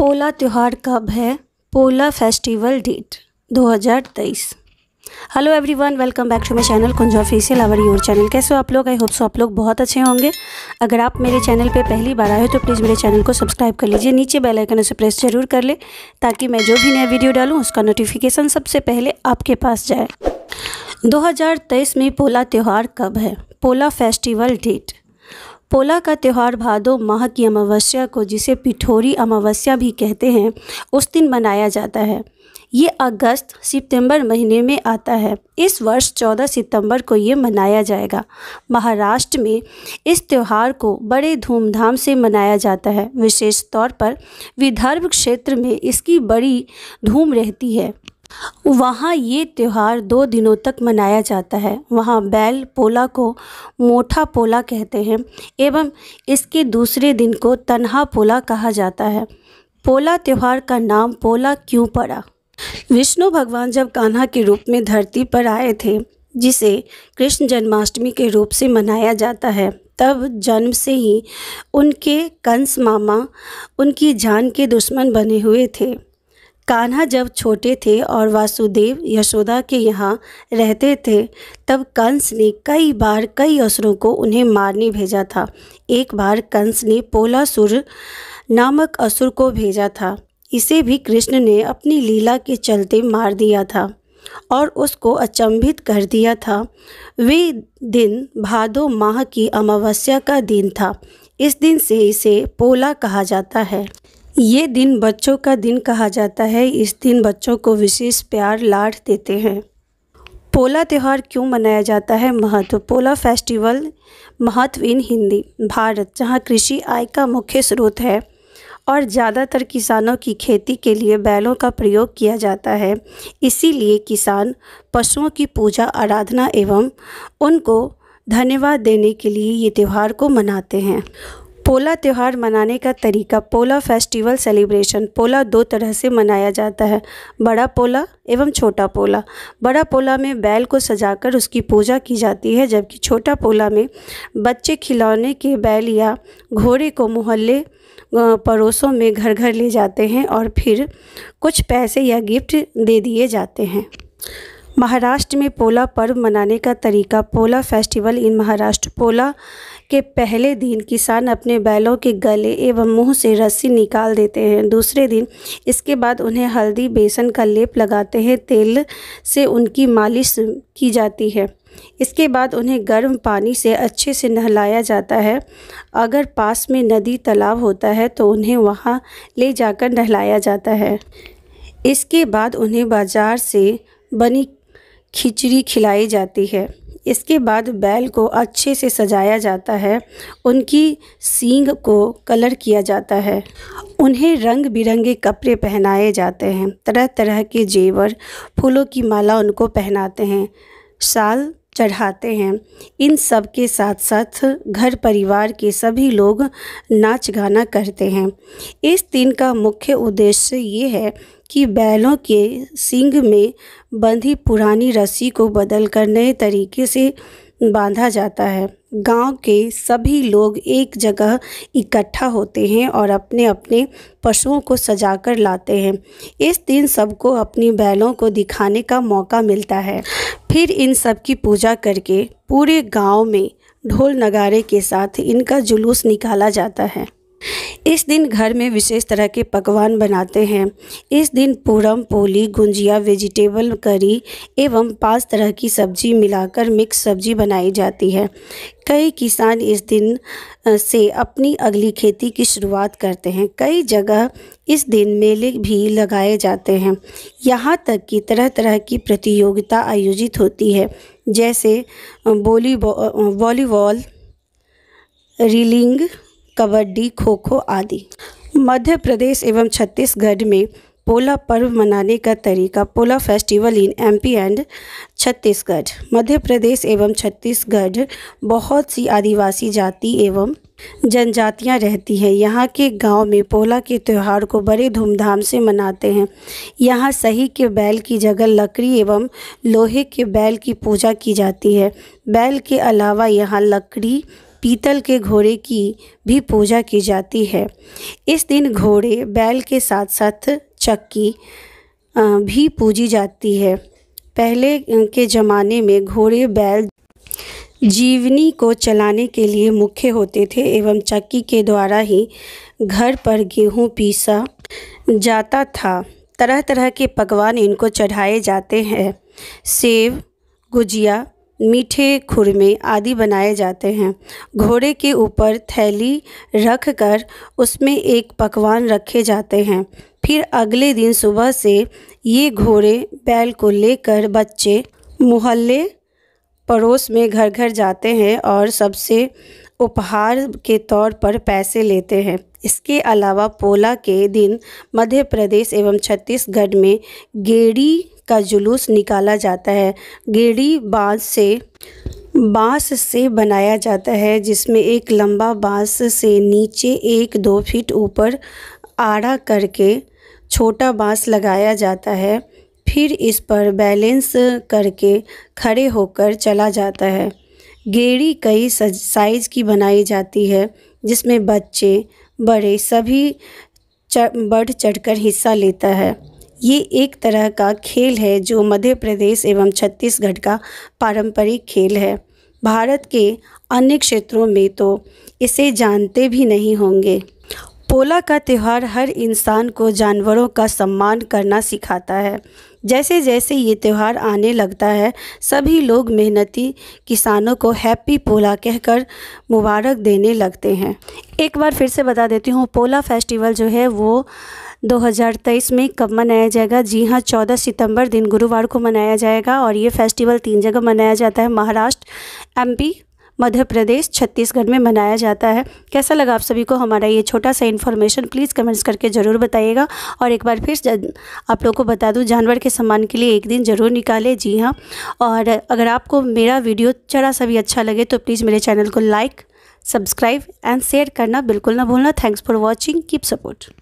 पोला त्यौहार कब है Pola festival date 2023 hello everyone welcome back to my channel Kunj official our your channel कैसे हो आप लोग आई होप सो आप लोग बहुत अच्छे होंगे अगर आप मेरे चैनल पे पहली बार आए हो तो प्लीज़ मेरे चैनल को सब्सक्राइब कर लीजिए नीचे बेल आइकन उसे प्रेस जरूर कर ले ताकि मैं जो भी नया वीडियो डालूँ उसका नोटिफिकेशन सबसे पहले आपके पास जाए दो में पोला त्यौहार कब है पोला फेस्टिवल डेट पोला का त्यौहार भादो माह की अमावस्या को जिसे पिठोरी अमावस्या भी कहते हैं उस दिन मनाया जाता है ये अगस्त सितंबर महीने में आता है इस वर्ष 14 सितंबर को ये मनाया जाएगा महाराष्ट्र में इस त्यौहार को बड़े धूमधाम से मनाया जाता है विशेष तौर पर विदर्भ क्षेत्र में इसकी बड़ी धूम रहती है वहाँ ये त्यौहार दो दिनों तक मनाया जाता है वहाँ बैल पोला को मोठा पोला कहते हैं एवं इसके दूसरे दिन को तन्हा पोला कहा जाता है पोला त्यौहार का नाम पोला क्यों पड़ा विष्णु भगवान जब कान्हा के रूप में धरती पर आए थे जिसे कृष्ण जन्माष्टमी के रूप से मनाया जाता है तब जन्म से ही उनके कंस मामा उनकी जान के दुश्मन बने हुए थे कान्हा जब छोटे थे और वासुदेव यशोदा के यहाँ रहते थे तब कंस ने कई बार कई असुरों को उन्हें मारने भेजा था एक बार कंस ने पोलासुर नामक असुर को भेजा था इसे भी कृष्ण ने अपनी लीला के चलते मार दिया था और उसको अचंभित कर दिया था वे दिन भादो माह की अमावस्या का दिन था इस दिन से इसे पोला कहा जाता है ये दिन बच्चों का दिन कहा जाता है इस दिन बच्चों को विशेष प्यार लाड देते हैं पोला त्यौहार क्यों मनाया जाता है महत्व पोला फेस्टिवल महत्व इन हिंदी भारत जहाँ कृषि आय का मुख्य स्रोत है और ज़्यादातर किसानों की खेती के लिए बैलों का प्रयोग किया जाता है इसीलिए किसान पशुओं की पूजा आराधना एवं उनको धन्यवाद देने के लिए ये त्यौहार को मनाते हैं पोला त्यौहार मनाने का तरीका पोला फेस्टिवल सेलिब्रेशन पोला दो तरह से मनाया जाता है बड़ा पोला एवं छोटा पोला बड़ा पोला में बैल को सजाकर उसकी पूजा की जाती है जबकि छोटा पोला में बच्चे खिलौने के बैल या घोड़े को मोहल्ले पड़ोसों में घर घर ले जाते हैं और फिर कुछ पैसे या गिफ्ट दे दिए जाते हैं महाराष्ट्र में पोला पर्व मनाने का तरीका पोला फेस्टिवल इन महाराष्ट्र पोला के पहले दिन किसान अपने बैलों के गले एवं मुंह से रस्सी निकाल देते हैं दूसरे दिन इसके बाद उन्हें हल्दी बेसन का लेप लगाते हैं तेल से उनकी मालिश की जाती है इसके बाद उन्हें गर्म पानी से अच्छे से नहलाया जाता है अगर पास में नदी तालाब होता है तो उन्हें वहाँ ले जाकर नहलाया जाता है इसके बाद उन्हें बाज़ार से बनी खिचड़ी खिलाई जाती है इसके बाद बैल को अच्छे से सजाया जाता है उनकी सींग को कलर किया जाता है उन्हें रंग बिरंगे कपड़े पहनाए जाते हैं तरह तरह के जेवर फूलों की माला उनको पहनाते हैं साल चढ़ाते हैं इन सब के साथ साथ घर परिवार के सभी लोग नाच गाना करते हैं इस दिन का मुख्य उद्देश्य ये है कि बैलों के सिंग में बंधी पुरानी रस्सी को बदलकर नए तरीके से बांधा जाता है गांव के सभी लोग एक जगह इकट्ठा होते हैं और अपने अपने पशुओं को सजाकर लाते हैं इस दिन सबको अपनी बैलों को दिखाने का मौका मिलता है फिर इन सब की पूजा करके पूरे गांव में ढोल नगारे के साथ इनका जुलूस निकाला जाता है इस दिन घर में विशेष तरह के पकवान बनाते हैं इस दिन पूरम पोली गुंजिया वेजिटेबल करी एवं पांच तरह की सब्जी मिलाकर मिक्स सब्जी बनाई जाती है कई किसान इस दिन से अपनी अगली खेती की शुरुआत करते हैं कई जगह इस दिन मेले भी लगाए जाते हैं यहाँ तक कि तरह तरह की प्रतियोगिता आयोजित होती है जैसे वॉलीबॉल रिलिंग कबड्डी खो खो आदि मध्य प्रदेश एवं छत्तीसगढ़ में पोला पर्व मनाने का तरीका Pola festival in MP and Chhattisgarh Madhya Pradesh एवं छत्तीसगढ़ बहुत सी आदिवासी जाति एवं जनजातियां रहती हैं यहाँ के गांव में पोला के त्यौहार को बड़े धूमधाम से मनाते हैं यहाँ सही के बैल की जगह लकड़ी एवं लोहे के बैल की पूजा की जाती है बैल के अलावा यहाँ लकड़ी पीतल के घोड़े की भी पूजा की जाती है इस दिन घोड़े बैल के साथ साथ चक्की भी पूजी जाती है पहले के ज़माने में घोड़े बैल जीवनी को चलाने के लिए मुख्य होते थे एवं चक्की के द्वारा ही घर पर गेहूँ पीसा जाता था तरह तरह के पकवान इनको चढ़ाए जाते हैं सेव गुजिया मीठे खुरमे आदि बनाए जाते हैं घोड़े के ऊपर थैली रख कर उसमें एक पकवान रखे जाते हैं फिर अगले दिन सुबह से ये घोड़े बैल को लेकर बच्चे मोहल्ले पड़ोस में घर घर जाते हैं और सबसे उपहार के तौर पर पैसे लेते हैं इसके अलावा पोला के दिन मध्य प्रदेश एवं छत्तीसगढ़ में गेड़ी का जुलूस निकाला जाता है गेड़ी बाँस से बाँस से बनाया जाता है जिसमें एक लंबा बाँस से नीचे एक दो फीट ऊपर आड़ा करके छोटा बाँस लगाया जाता है फिर इस पर बैलेंस करके खड़े होकर चला जाता है गेड़ी कई साइज़ की बनाई जाती है जिसमें बच्चे बड़े सभी बढ़ चढ़कर हिस्सा लेता है ये एक तरह का खेल है जो मध्य प्रदेश एवं छत्तीसगढ़ का पारंपरिक खेल है भारत के अन्य क्षेत्रों में तो इसे जानते भी नहीं होंगे पोला का त्यौहार हर इंसान को जानवरों का सम्मान करना सिखाता है जैसे जैसे ये त्यौहार आने लगता है सभी लोग मेहनती किसानों को हैप्पी पोला कहकर मुबारक देने लगते हैं एक बार फिर से बता देती हूँ पोला फेस्टिवल जो है वो 2023 में कब मनाया जाएगा जी हाँ 14 सितंबर दिन गुरुवार को मनाया जाएगा और ये फेस्टिवल तीन जगह मनाया जाता है महाराष्ट्र एमपी मध्य प्रदेश छत्तीसगढ़ में मनाया जाता है कैसा लगा आप सभी को हमारा ये छोटा सा इन्फॉर्मेशन प्लीज़ कमेंट्स करके ज़रूर बताइएगा और एक बार फिर आप लोग को बता दूँ जानवर के सम्मान के लिए एक दिन ज़रूर निकालें जी हाँ और अगर आपको मेरा वीडियो चरा सा भी अच्छा लगे तो प्लीज़ मेरे चैनल को लाइक सब्सक्राइब एंड शेयर करना बिल्कुल ना भूलना thanks for watching keep support